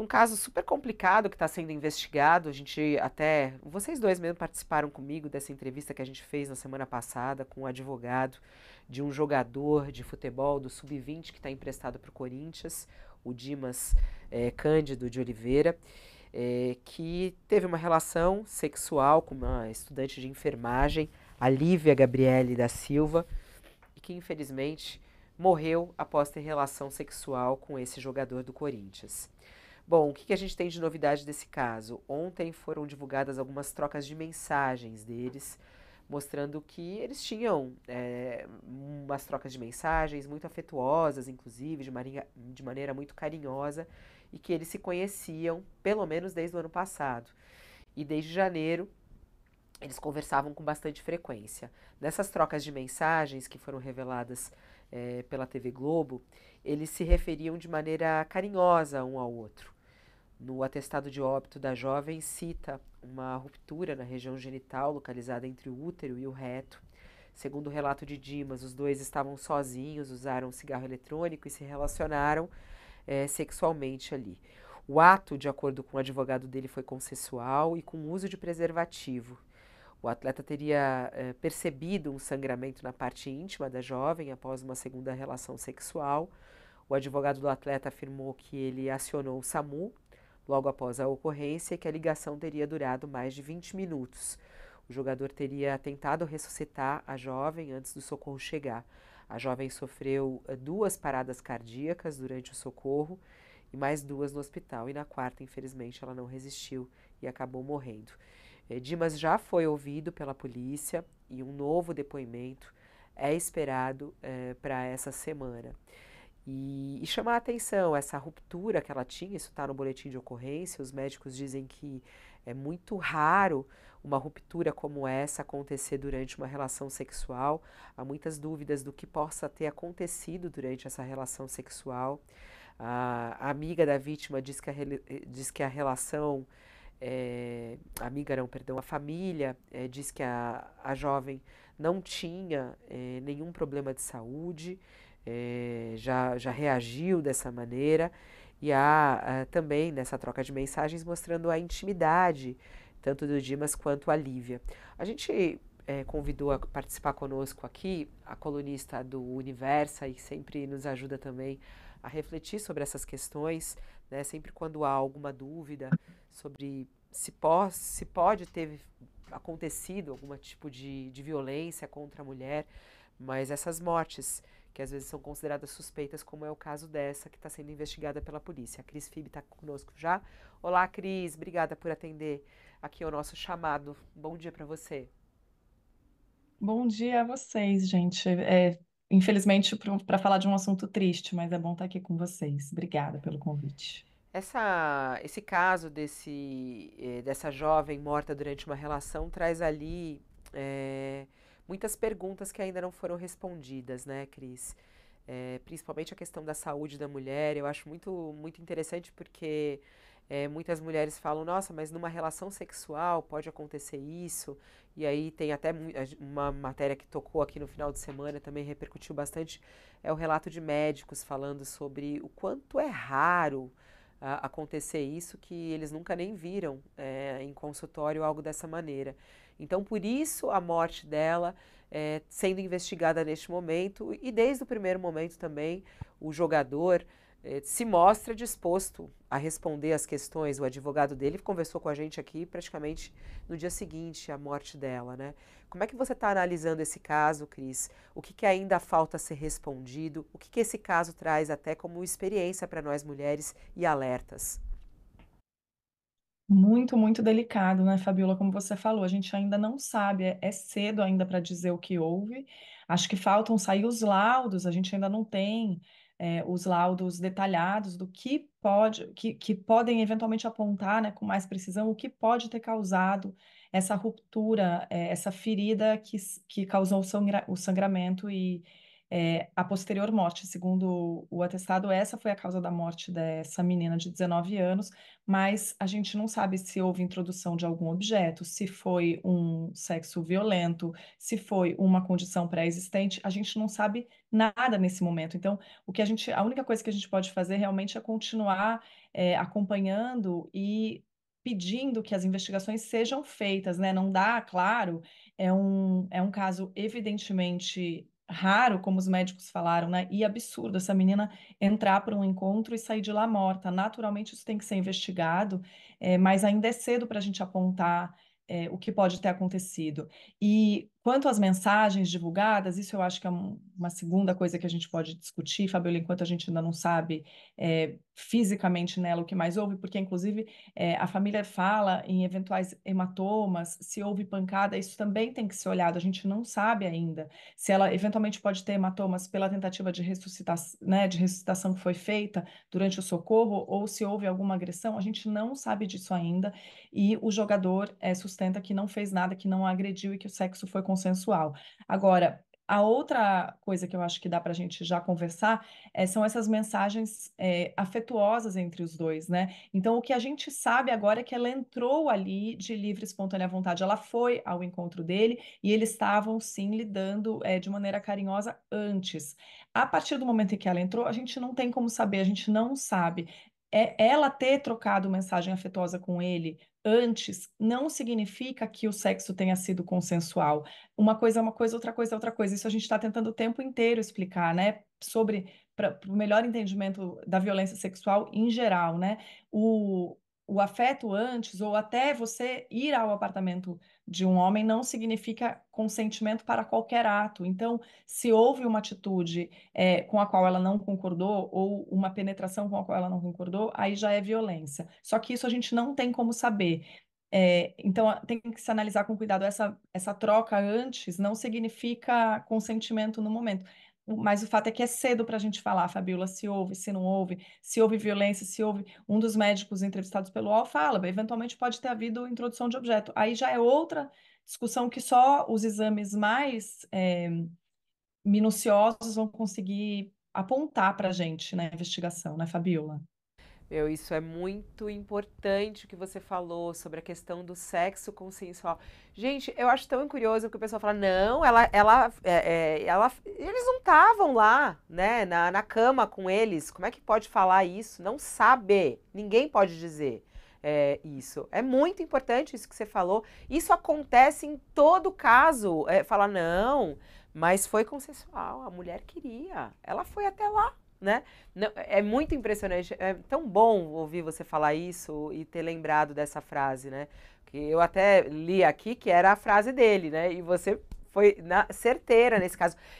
num caso super complicado que está sendo investigado. A gente até. Vocês dois mesmo participaram comigo dessa entrevista que a gente fez na semana passada com um advogado de um jogador de futebol do Sub-20 que está emprestado para o Corinthians, o Dimas é, Cândido de Oliveira. É, que teve uma relação sexual com uma estudante de enfermagem, a Lívia Gabriele da Silva, e que infelizmente morreu após ter relação sexual com esse jogador do Corinthians. Bom, o que, a gente tem de novidade desse caso? Ontem foram divulgadas algumas trocas de mensagens deles, mostrando que eles tinham é, umas trocas de mensagens muito afetuosas, inclusive, de, marinha, de maneira muito carinhosa, e que eles se conheciam pelo menos desde o ano passado. E desde janeiro eles conversavam com bastante frequência. Nessas trocas de mensagens que foram reveladas é, pela TV Globo, eles se referiam de maneira carinhosa um ao outro. No atestado de óbito da jovem, cita uma ruptura na região genital, localizada entre o útero e o reto. Segundo o relato de Dimas, os dois estavam sozinhos, usaram cigarro eletrônico e se relacionaram é, sexualmente ali. O ato, de acordo com o advogado dele, foi consensual e com uso de preservativo. O atleta teria é, percebido um sangramento na parte íntima da jovem após uma segunda relação sexual. O advogado do atleta afirmou que ele acionou o SAMU Logo após a ocorrência, que a ligação teria durado mais de 20 minutos. O jogador teria tentado ressuscitar a jovem antes do socorro chegar. A jovem sofreu eh, duas paradas cardíacas durante o socorro e mais duas no hospital. E na quarta, infelizmente, ela não resistiu e acabou morrendo. Eh, Dimas já foi ouvido pela polícia e um novo depoimento é esperado eh, para essa semana. E, e chamar a atenção essa ruptura que ela tinha, isso está no boletim de ocorrência, os médicos dizem que é muito raro uma ruptura como essa acontecer durante uma relação sexual. Há muitas dúvidas do que possa ter acontecido durante essa relação sexual. A amiga da vítima diz que a, diz que a relação. É, amiga não, perdão, a família é, diz que a, a jovem não tinha é, nenhum problema de saúde, é, já, já reagiu dessa maneira. E há também nessa troca de mensagens mostrando a intimidade, tanto do Dimas quanto a Lívia. A gente é, convidou a participar conosco aqui a colunista do Universa e sempre nos ajuda também a refletir sobre essas questões, né? sempre quando há alguma dúvida sobre se, se pode ter acontecido algum tipo de, de violência contra a mulher, mas essas mortes que às vezes são consideradas suspeitas, como é o caso dessa que está sendo investigada pela polícia. A Cris Fib está conosco já. Olá, Cris, obrigada por atender aqui o nosso chamado. Bom dia para você. Bom dia a vocês, gente. É, infelizmente, para falar de um assunto triste, mas é bom estar tá aqui com vocês. Obrigada pelo convite. Essa, esse caso desse, eh, dessa jovem morta durante uma relação traz ali é, muitas perguntas que ainda não foram respondidas, né, Cris? É, principalmente a questão da saúde da mulher, eu acho muito, muito interessante porque é, muitas mulheres falam, nossa, mas numa relação sexual pode acontecer isso. E aí tem até uma matéria que tocou aqui no final de semana, também repercutiu bastante, é o relato de médicos falando sobre o quanto é raro a, acontecer isso, que eles nunca nem viram é, em consultório algo dessa maneira. Então, por isso a morte dela é, sendo investigada neste momento e desde o primeiro momento também o jogador é, se mostra disposto a responder as questões. O advogado dele conversou com a gente aqui praticamente no dia seguinte à morte dela, né? Como é que você está analisando esse caso, Cris? O que, que ainda falta ser respondido? O que, que esse caso traz até como experiência para nós mulheres e alertas? Muito, muito delicado, né, Fabiola? Como você falou, a gente ainda não sabe, é, é cedo ainda para dizer o que houve. Acho que faltam sair os laudos, a gente ainda não tem é, os laudos detalhados do que pode, que, que podem eventualmente apontar, né, com mais precisão, o que pode ter causado essa ruptura, é, essa ferida que, que causou o, sangra, o sangramento e, é, a posterior morte. Segundo o atestado, essa foi a causa da morte dessa menina de 19 anos, mas a gente não sabe se houve introdução de algum objeto, se foi um sexo violento, se foi uma condição pré-existente, a gente não sabe nada nesse momento. Então, o que a gente, a única coisa que a gente pode fazer realmente é continuar é, acompanhando e pedindo que as investigações sejam feitas, né? Não dá, claro, é um, é um caso evidentemente raro, como os médicos falaram, né? E absurdo essa menina entrar para um encontro e sair de lá morta. Naturalmente, isso tem que ser investigado, é, mas ainda é cedo para a gente apontar é, o que pode ter acontecido. E Quanto às mensagens divulgadas, isso eu acho que é uma segunda coisa que a gente pode discutir, Fabiola, enquanto a gente ainda não sabe é, fisicamente nela o que mais houve, porque, inclusive, é, a família fala em eventuais hematomas, se houve pancada, isso também tem que ser olhado, a gente não sabe ainda se ela eventualmente pode ter hematomas pela tentativa de, ressuscita né, de ressuscitação que foi feita durante o socorro, ou se houve alguma agressão, a gente não sabe disso ainda, e o jogador é, sustenta que não fez nada, que não agrediu e que o sexo foi considerado consensual. Agora, a outra coisa que eu acho que dá para a gente já conversar é, são essas mensagens é, afetuosas entre os dois, né? Então, o que a gente sabe agora é que ela entrou ali de livre espontânea vontade. Ela foi ao encontro dele e eles estavam, sim, lidando é, de maneira carinhosa antes. A partir do momento em que ela entrou, a gente não tem como saber, a gente não sabe. É ela ter trocado mensagem afetuosa com ele antes não significa que o sexo tenha sido consensual. Uma coisa é uma coisa, outra coisa é outra coisa. Isso a gente está tentando o tempo inteiro explicar, né? Sobre para o melhor entendimento da violência sexual em geral, né? O, o afeto antes, ou até você ir ao apartamento de um homem, não significa consentimento para qualquer ato. Então, se houve uma atitude é, com a qual ela não concordou, ou uma penetração com a qual ela não concordou, aí já é violência. Só que isso a gente não tem como saber. É, então, tem que se analisar com cuidado. Essa, essa troca antes não significa consentimento no momento mas o fato é que é cedo para a gente falar, Fabiola, se houve, se não houve, se houve violência, se houve. Um dos médicos entrevistados pelo UOL fala, eventualmente pode ter havido introdução de objeto. Aí já é outra discussão que só os exames mais é, minuciosos vão conseguir apontar para a gente na investigação, né, Fabiola? Meu, isso é muito importante o que você falou sobre a questão do sexo consensual. Gente, eu acho tão curioso que o pessoal fala, não, ela, ela, é, é, ela, eles não estavam lá, né, na, na cama com eles. Como é que pode falar isso? Não sabe. Ninguém pode dizer. É, isso. É muito importante isso que você falou. Isso acontece em todo caso. É, falar, não, mas foi consensual, a mulher queria. Ela foi até lá, né? é muito impressionante, é tão bom ouvir você falar isso e ter lembrado dessa frase, né? Que eu até li aqui que era a frase dele, né? E você foi na, certeira nesse caso.